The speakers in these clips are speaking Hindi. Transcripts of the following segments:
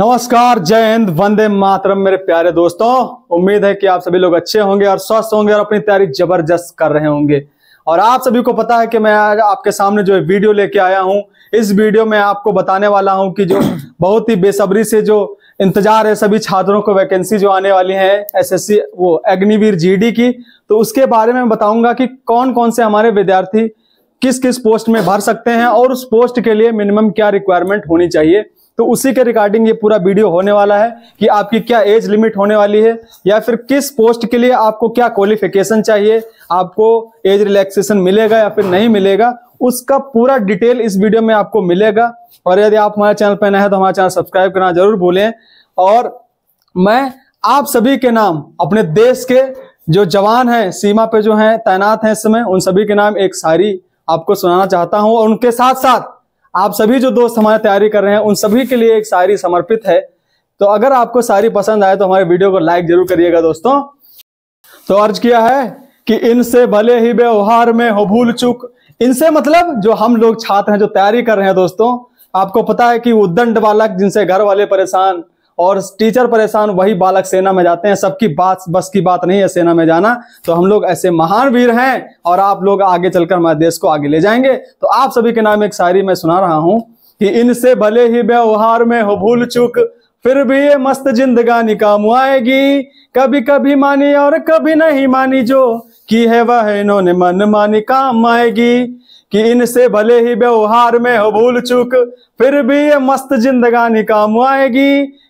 नमस्कार जय हिंद वंदे मातरम मेरे प्यारे दोस्तों उम्मीद है कि आप सभी लोग अच्छे होंगे और स्वस्थ होंगे और अपनी तैयारी जबरदस्त कर रहे होंगे और आप सभी को पता है कि मैं आज आपके सामने जो वीडियो लेके आया हूं इस वीडियो में आपको बताने वाला हूं कि जो बहुत ही बेसब्री से जो इंतजार है सभी छात्रों को वैकेंसी जो आने वाली है एसएससी वो अग्निवीर जीडी की तो उसके बारे में बताऊंगा कि कौन कौन से हमारे विद्यार्थी किस किस पोस्ट में भर सकते हैं और उस पोस्ट के लिए मिनिमम क्या रिक्वायरमेंट होनी चाहिए तो उसी के रिगार्डिंग ये पूरा वीडियो होने वाला है कि आपकी क्या एज लिमिट होने वाली है या फिर किस पोस्ट के लिए आपको क्या क्वालिफिकेशन चाहिए आपको एज रिलैक्सेशन मिलेगा या फिर नहीं मिलेगा उसका पूरा डिटेल इस वीडियो में आपको मिलेगा और यदि आप हमारे चैनल पर नए हैं तो हमारे चैनल सब्सक्राइब करना जरूर भूलें और मैं आप सभी के नाम अपने देश के जो जवान हैं सीमा पे जो हैं तैनात हैं इस समय उन सभी के नाम एक सारी आपको सुनाना चाहता हूं और उनके साथ साथ आप सभी जो दोस्त हमारे तैयारी कर रहे हैं उन सभी के लिए एक शायरी समर्पित है तो अगर आपको शायरी पसंद आए तो हमारे वीडियो को लाइक जरूर करिएगा दोस्तों तो अर्ज किया है कि इनसे भले ही व्यवहार में हो भूल चुक इनसे मतलब जो हम लोग छात्र हैं जो तैयारी कर रहे हैं दोस्तों आपको पता है कि उदंड बालक जिनसे घर वाले परेशान और टीचर परेशान वही बालक सेना में जाते हैं सबकी बात बस की बात नहीं है सेना में जाना तो हम लोग ऐसे महान वीर हैं और आप लोग आगे चलकर हमारे देश को आगे ले जाएंगे तो आप सभी के नाम एक शायरी मैं सुना रहा हूँ कि इनसे भले ही व्यवहार में हो भूल चुक फिर भी ये मस्त जिंदगानी काम आएगी कभी कभी मानी और कभी नहीं मानी जो की है वह इन्होंने मन मानी काम आएगी कि इनसे भले ही व्यवहार में हो भूल चुक फिर भी ये मस्त जिंदगानी काम आएगी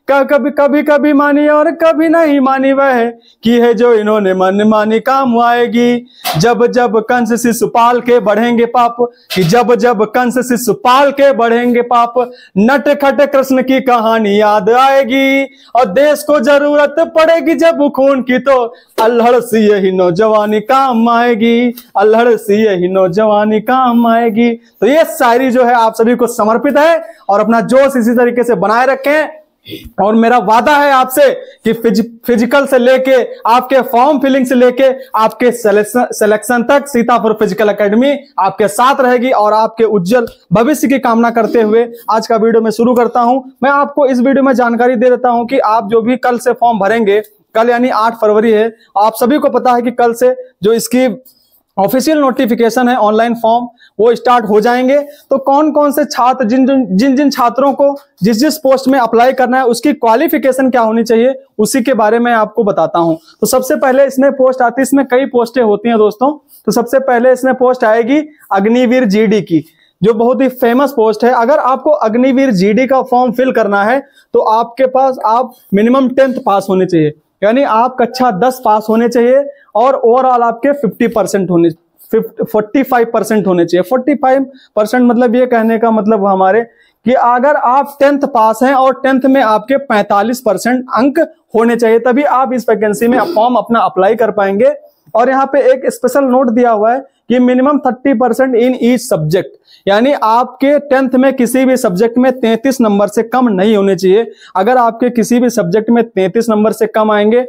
का कभी कभी कभी मानी और कभी नहीं मानी वह की है जो इन्होंने मन मानी काम आएगी जब जब कंस शिशुपाल के बढ़ेंगे पाप कि जब जब कंस शिशुपाल के बढ़ेंगे पाप नट खट कृष्ण की कहानी याद आएगी और देश को जरूरत पड़ेगी जब खून की तो अल्हड़ सी यही नौजवानी काम आएगी अल्हड़ सी यही नौजवानी काम आएगी तो ये शायरी जो है आप सभी को समर्पित है और अपना जोश इसी तरीके से बनाए रखें और मेरा वादा है आपसे कि फिज, फिजिकल से लेके आपके फॉर्म फिलिंग से लेके आपके सिलेक्शन तक सीतापुर फिजिकल एकेडमी आपके साथ रहेगी और आपके उज्जवल भविष्य की कामना करते हुए आज का वीडियो में शुरू करता हूं मैं आपको इस वीडियो में जानकारी दे देता हूं कि आप जो भी कल से फॉर्म भरेंगे कल यानी आठ फरवरी है आप सभी को पता है कि कल से जो इसकी ऑफिशियल नोटिफिकेशन है ऑनलाइन फॉर्म वो स्टार्ट हो जाएंगे तो कौन कौन से छात्र जिन जिन जिन जिन छात्रों को जिस जिस पोस्ट में अप्लाई करना है उसकी क्वालिफिकेशन क्या होनी चाहिए उसी के बारे में आपको बताता हूं तो सबसे पहले इसमें पोस्ट आती है इसमें कई पोस्टें होती हैं दोस्तों तो सबसे पहले इसमें पोस्ट आएगी अग्निवीर जी की जो बहुत ही फेमस पोस्ट है अगर आपको अग्निवीर जीडी का फॉर्म फिल करना है तो आपके पास आप मिनिमम टेंथ पास होने चाहिए यानी आप कक्षा दस पास होने चाहिए और ओवरऑल आपके फिफ्टी परसेंट होने फोर्टी फाइव परसेंट होने चाहिए फोर्टी फाइव परसेंट मतलब ये कहने का मतलब हमारे कि अगर आप टेंथ पास हैं और टेंथ में आपके पैंतालीस परसेंट अंक होने चाहिए तभी आप इस वैकेंसी में फॉर्म अपना अप्लाई कर पाएंगे और यहाँ पे एक स्पेशल नोट दिया हुआ है कि minimum 30 percent in each subject यानी आपके टेंथ में किसी भी सब्जेक्ट में 33 नंबर से कम नहीं होने चाहिए अगर आपके किसी भी सब्जेक्ट में 33 नंबर से कम आएंगे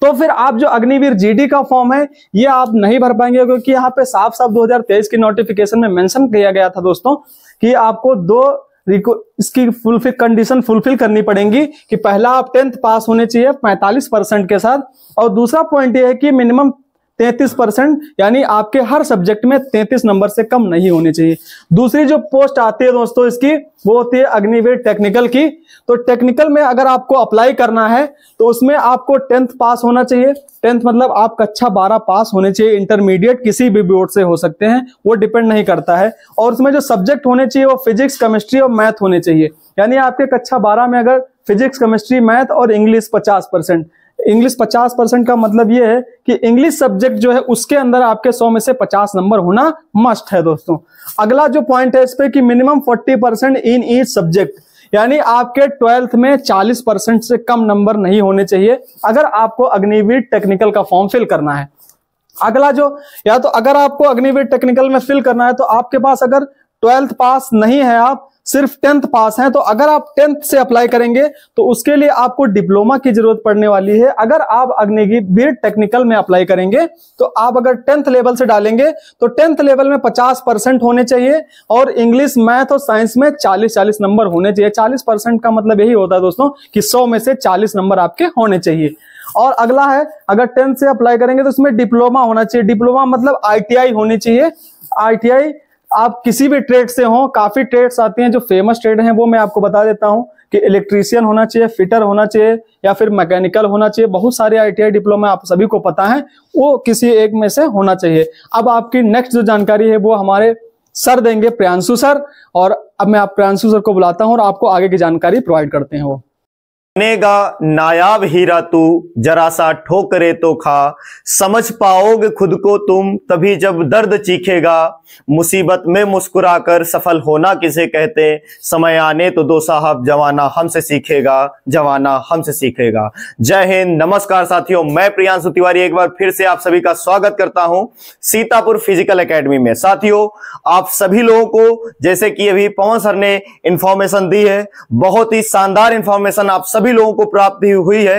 तो फिर आप जो अग्निवीर जीडी का फॉर्म है ये आप नहीं भर पाएंगे क्योंकि यहाँ पे साफ साफ 2023 की नोटिफिकेशन में मेंशन किया गया था दोस्तों कि आपको दो इसकी फुलफिल कंडीशन फुलफिल करनी पड़ेगी कि पहला आप टेंथ पास होने चाहिए 45 परसेंट के साथ और दूसरा पॉइंट यह है कि मिनिमम तैतीस परसेंट यानी आपके हर सब्जेक्ट में तैतीस नंबर से कम नहीं होने चाहिए दूसरी जो पोस्ट आती है दोस्तों इसकी वो होती है अग्निवीर टेक्निकल की तो टेक्निकल में अगर आपको अप्लाई करना है तो उसमें आपको टेंथ पास होना चाहिए टेंथ मतलब आप कक्षा बारह पास होने चाहिए इंटरमीडिएट किसी भी बोर्ड से हो सकते हैं वो डिपेंड नहीं करता है और उसमें जो सब्जेक्ट होने चाहिए वो फिजिक्स केमिस्ट्री और मैथ होने चाहिए यानी आपके कक्षा बारह में अगर फिजिक्स केमिस्ट्री मैथ और इंग्लिश पचास परसेंट इंग्लिश 50 परसेंट का मतलब ये है कि इंग्लिश सब्जेक्ट जो है उसके अंदर आपके 100 में से 50 नंबर होना मस्ट है दोस्तों अगला जो पॉइंट है इस पे कि minimum 40 percent in each subject यानी आपके ट्वेल्थ में 40 परसेंट से कम नंबर नहीं होने चाहिए अगर आपको अग्निवीर टेक्निकल का फॉर्म फिल करना है अगला जो या तो अगर आपको अग्निवीर टेक्निकल में फिल करना है तो आपके पास अगर ट्वेल्थ पास नहीं है आप सिर्फ टेंथ पास हैं तो अगर आप टेंथ से अप्लाई करेंगे तो उसके लिए आपको डिप्लोमा की जरूरत पड़ने वाली है अगर आप अग्निवीर टेक्निकल में अप्लाई करेंगे तो आप अगर टेंथ लेवल से डालेंगे तो टेंथ लेवल में 50 परसेंट होने चाहिए और इंग्लिश मैथ और साइंस में 40 40 नंबर होने चाहिए 40 परसेंट का मतलब यही होता है दोस्तों कि सौ में से चालीस नंबर आपके होने चाहिए और अगला है अगर टेंथ से अप्लाई करेंगे तो उसमें डिप्लोमा होना चाहिए डिप्लोमा मतलब आई होनी चाहिए आई आप किसी भी ट्रेड से हो काफी ट्रेड्स आते हैं जो फेमस ट्रेड हैं वो मैं आपको बता देता हूं कि इलेक्ट्रीशियन होना चाहिए फिटर होना चाहिए या फिर मैकेनिकल होना चाहिए बहुत सारे आईटीआई डिप्लोमा आप सभी को पता है वो किसी एक में से होना चाहिए अब आपकी नेक्स्ट जो जानकारी है वो हमारे सर देंगे प्रियांशु सर और अब मैं आप प्रियांशु सर को बुलाता हूँ और आपको आगे की जानकारी प्रोवाइड करते हैं वो बनेगा नायाब हीरा तू जरा सा ठोकरे तो खा समझ पाओगे खुद को तुम तभी जब दर्द चीखेगा मुसीबत में मुस्कुरा कर सफल होना किसे कहते समय आने तो दो साहब जवाना हमसे सीखेगा जवाना हमसे सीखेगा जय हिंद नमस्कार साथियों मैं प्रियांशु तिवारी एक बार फिर से आप सभी का स्वागत करता हूं सीतापुर फिजिकल एकेडमी में साथियों आप सभी लोगों को जैसे कि अभी पवन सर ने इंफॉर्मेशन दी है बहुत ही शानदार इंफॉर्मेशन आप सभी सभी लोगों को प्राप्ति हुई है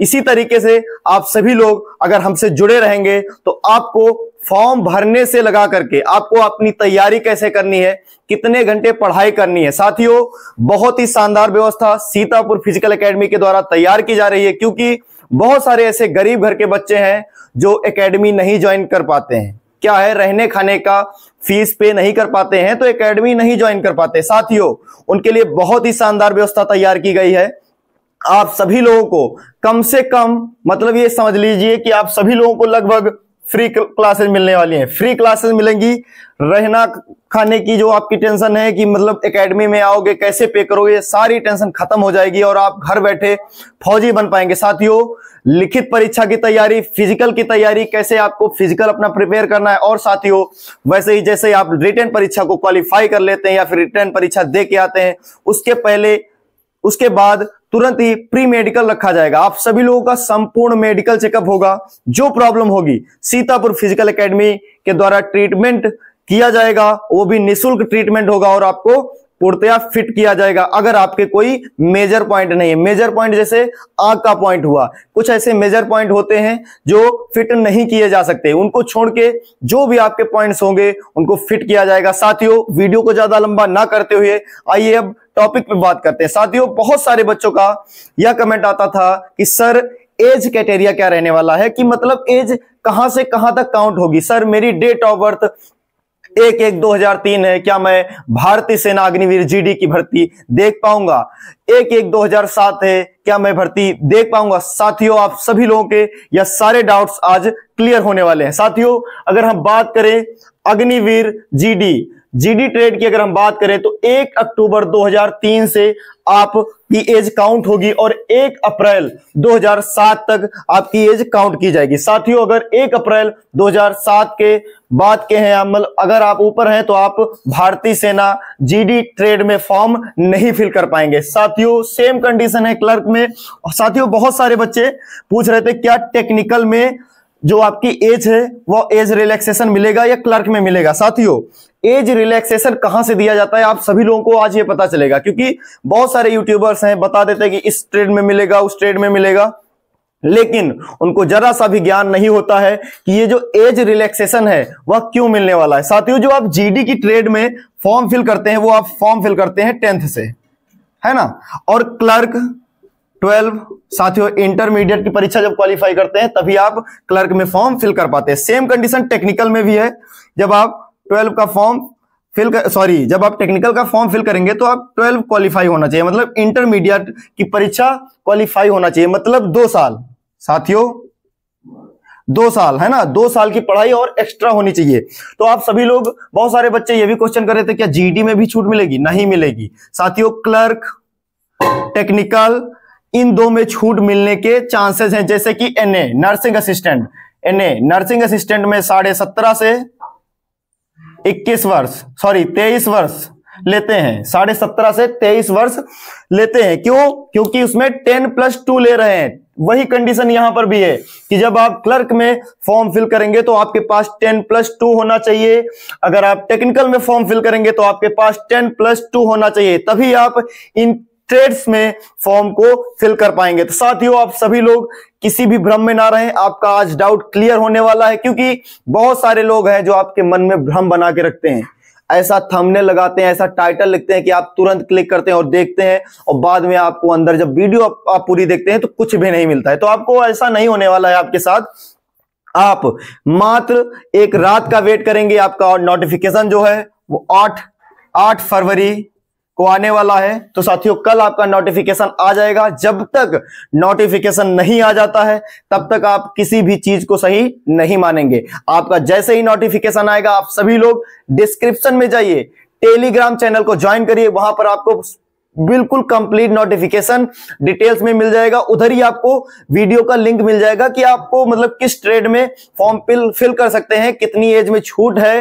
इसी तरीके से आप सभी लोग अगर हमसे जुड़े रहेंगे तो आपको फॉर्म भरने से लगा करके आपको अपनी तैयारी कैसे करनी है कितने घंटे पढ़ाई करनी है साथियों बहुत ही शानदार व्यवस्था सीतापुर फिजिकल एकेडमी के द्वारा तैयार की जा रही है क्योंकि बहुत सारे ऐसे गरीब घर के बच्चे हैं जो एकेडमी नहीं ज्वाइन कर पाते हैं क्या है रहने खाने का फीस पे नहीं कर पाते हैं तो एकेडमी नहीं ज्वाइन कर पाते साथियों उनके लिए बहुत ही शानदार व्यवस्था तैयार की गई है आप सभी लोगों को कम से कम मतलब ये समझ लीजिए कि आप सभी लोगों को लगभग फ्री क्लासेस मिलने वाली हैं फ्री क्लासेस मिलेंगी रहना खाने की जो आपकी टेंशन है कि मतलब एकेडमी में आओगे कैसे पे करोगे सारी टेंशन खत्म हो जाएगी और आप घर बैठे फौजी बन पाएंगे साथियों लिखित परीक्षा की तैयारी फिजिकल की तैयारी कैसे आपको फिजिकल अपना प्रिपेयर करना है और साथियों वैसे ही जैसे आप रिटर्न परीक्षा को क्वालिफाई कर लेते हैं या फिर रिटर्न परीक्षा दे के आते हैं उसके पहले उसके बाद तुरंत ही प्री मेडिकल रखा जाएगा आप सभी लोगों का संपूर्ण मेडिकल चेकअप होगा जो प्रॉब्लम होगी सीतापुर फिजिकल एकेडमी के द्वारा ट्रीटमेंट किया जाएगा वो भी निशुल्क ट्रीटमेंट होगा और आपको पूर्तया फिट किया जाएगा अगर आपके कोई मेजर पॉइंट नहीं है मेजर पॉइंट जैसे आग का पॉइंट हुआ कुछ ऐसे मेजर पॉइंट होते हैं जो फिट नहीं किए जा सकते उनको छोड़ के जो भी आपके पॉइंट्स होंगे उनको फिट किया जाएगा साथियों वीडियो को ज्यादा लंबा ना करते हुए आइए अब टॉपिक पे बात करते हैं साथियों बहुत सारे बच्चों का यह कमेंट आता था कि सर एज क्राइटेरिया क्या रहने वाला है कि मतलब एज कहां से कहां तक काउंट होगी सर मेरी डेट ऑफ बर्थ एक एक 2003 है क्या मैं भारतीय सेना अग्निवीर जीडी की भर्ती देख पाऊंगा एक एक 2007 है क्या मैं भर्ती देख पाऊंगा साथियों आप सभी लोगों के या सारे डाउट्स आज क्लियर होने वाले हैं साथियों अगर हम बात करें अग्निवीर जीडी जीडी ट्रेड की अगर हम बात करें तो 1 अक्टूबर 2003 से आपकी एज काउंट होगी और 1 अप्रैल 2007 तक आपकी एज काउंट की जाएगी साथियों अगर 1 अप्रैल 2007 के बाद के हैं मतलब अगर आप ऊपर हैं तो आप भारतीय सेना जीडी ट्रेड में फॉर्म नहीं फिल कर पाएंगे साथियों सेम कंडीशन है क्लर्क में साथियों बहुत सारे बच्चे पूछ रहे थे क्या टेक्निकल में जो आपकी एज है वो एज रिलैक्सेशन मिलेगा या क्लर्क में मिलेगा साथियों एज रिलैक्सेशन कहां से दिया जाता है आप सभी लोगों को आज ये पता चलेगा क्योंकि बहुत सारे यूट्यूबर्स हैं बता देते हैं कि इस ट्रेड में मिलेगा उस ट्रेड में मिलेगा लेकिन उनको जरा सा भी ज्ञान नहीं होता है कि ये जो एज रिलैक्सेशन है वह क्यों मिलने वाला है साथियों जो आप जीडी की ट्रेड में फॉर्म फिल करते हैं वो आप फॉर्म फिल करते हैं टेंथ से है ना और क्लर्क ट्वेल्व साथियों इंटरमीडिएट की परीक्षा जब क्वालिफाई करते हैं तभी आप क्लर्क में फॉर्म फिल कर पाते हैं सेम कंडीशन टेक्निकल में भी है जब आप ट्वेल्व का फॉर्म फिल कर सॉरी जब आप टेक्निकल का फॉर्म फिल करेंगे तो आप ट्वेल्व क्वालिफाई होना चाहिए मतलब इंटरमीडिएट की परीक्षा क्वालिफाई होना चाहिए मतलब दो साल साथियों दो साल है ना दो साल की पढ़ाई और एक्स्ट्रा होनी चाहिए तो आप सभी लोग बहुत सारे बच्चे ये भी क्वेश्चन कर रहे थे क्या जीडी e में भी छूट मिलेगी नहीं मिलेगी साथियों क्लर्क टेक्निकल इन दो में छूट मिलने के चांसेस हैं जैसे कि NA nursing assistant NA nursing assistant में साढ़े सत्रह से इक्कीस वर्ष सॉरी तेईस वर्ष लेते हैं साढ़े सत्रह से तेईस वर्ष लेते हैं क्यों क्योंकि उसमें टेन प्लस टू ले रहे हैं वही कंडीशन यहां पर भी है कि जब आप क्लर्क में फॉर्म फिल करेंगे तो आपके पास टेन प्लस टू होना चाहिए अगर आप टेक्निकल में फॉर्म फिल करेंगे तो आपके पास टेन प्लस टू होना चाहिए तभी आप इन ट्रेड्स में फॉर्म को फिल कर पाएंगे तो साथियों आप सभी लोग किसी भी भ्रम में ना रहें आपका आज डाउट क्लियर होने वाला है क्योंकि बहुत सारे लोग हैं जो आपके मन में भ्रम बना के रखते हैं ऐसा थमने लगाते हैं ऐसा टाइटल लिखते हैं कि आप तुरंत क्लिक करते हैं और देखते हैं और बाद में आपको अंदर जब वीडियो आप, आप पूरी देखते हैं तो कुछ भी नहीं मिलता है तो आपको ऐसा नहीं होने वाला है आपके साथ आप मात्र एक रात का वेट करेंगे आपका नोटिफिकेशन जो है वो आठ आठ फरवरी को आने वाला है तो साथियों कल आपका नोटिफिकेशन आ जाएगा जब तक नोटिफिकेशन नहीं आ जाता है तब तक आप किसी भी चीज को सही नहीं मानेंगे आपका जैसे ही नोटिफिकेशन आएगा आप सभी लोग डिस्क्रिप्शन में जाइए टेलीग्राम चैनल को ज्वाइन करिए वहां पर आपको बिल्कुल कंप्लीट नोटिफिकेशन डिटेल्स में मिल जाएगा उधर ही आपको वीडियो का लिंक मिल जाएगा कि आपको मतलब किस ट्रेड में फॉर्म फिल फिल कर सकते हैं कितनी एज में छूट है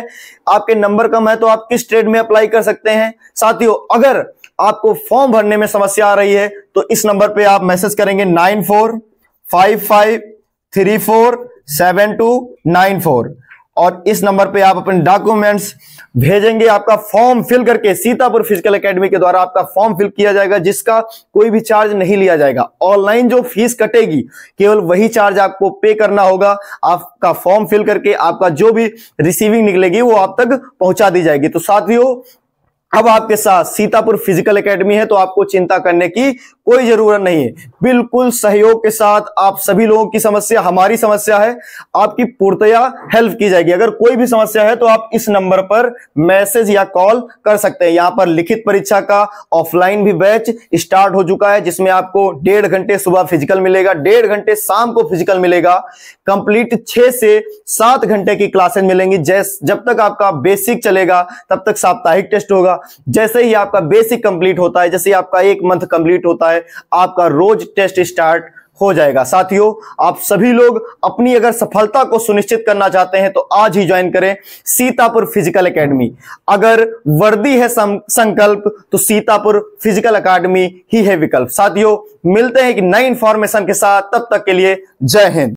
आपके नंबर कम है तो आप किस ट्रेड में अप्लाई कर सकते हैं साथियों अगर आपको फॉर्म भरने में समस्या आ रही है तो इस नंबर पे आप मैसेज करेंगे nine four five five three four seven two nine four और इस नंबर पे आप अपने डॉक्यूमेंट्स भेजेंगे आपका फॉर्म फिल करके सीतापुर फिजिकल एकेडमी के द्वारा आपका फॉर्म फिल किया जाएगा जिसका कोई भी चार्ज नहीं लिया जाएगा ऑनलाइन जो फीस कटेगी केवल वही चार्ज आपको पे करना होगा आपका फॉर्म फिल करके आपका जो भी रिसीविंग निकलेगी वो आप तक पहुंचा दी जाएगी तो साथियों अब आपके साथ सीतापुर फिजिकल एकेडमी है तो आपको चिंता करने की कोई जरूरत नहीं है बिल्कुल सहयोग के साथ आप सभी लोगों की समस्या हमारी समस्या है आपकी पूर्तया हेल्प की जाएगी अगर कोई भी समस्या है तो आप इस नंबर पर मैसेज या कॉल कर सकते हैं यहां पर लिखित परीक्षा का ऑफलाइन भी बैच स्टार्ट हो चुका है जिसमें आपको डेढ़ घंटे सुबह फिजिकल मिलेगा डेढ़ घंटे शाम को फिजिकल मिलेगा कंप्लीट छह से सात घंटे की क्लासेज मिलेंगी जैस जब तक आपका बेसिक चलेगा तब तक साप्ताहिक टेस्ट होगा जैसे ही आपका बेसिक कंप्लीट होता है जैसे ही आपका एक मंथ कंप्लीट होता है आपका रोज टेस्ट स्टार्ट हो जाएगा साथियों आप सभी लोग अपनी अगर सफलता को सुनिश्चित करना चाहते हैं तो आज ही ज्वाइन करें सीतापुर फिजिकल एकेडमी अगर वर्दी है संकल्प तो सीतापुर फिजिकल एकेडमी ही है विकल्प साथियों मिलते हैं एक नई इंफॉर्मेशन के साथ तब तक के लिए जय हिंद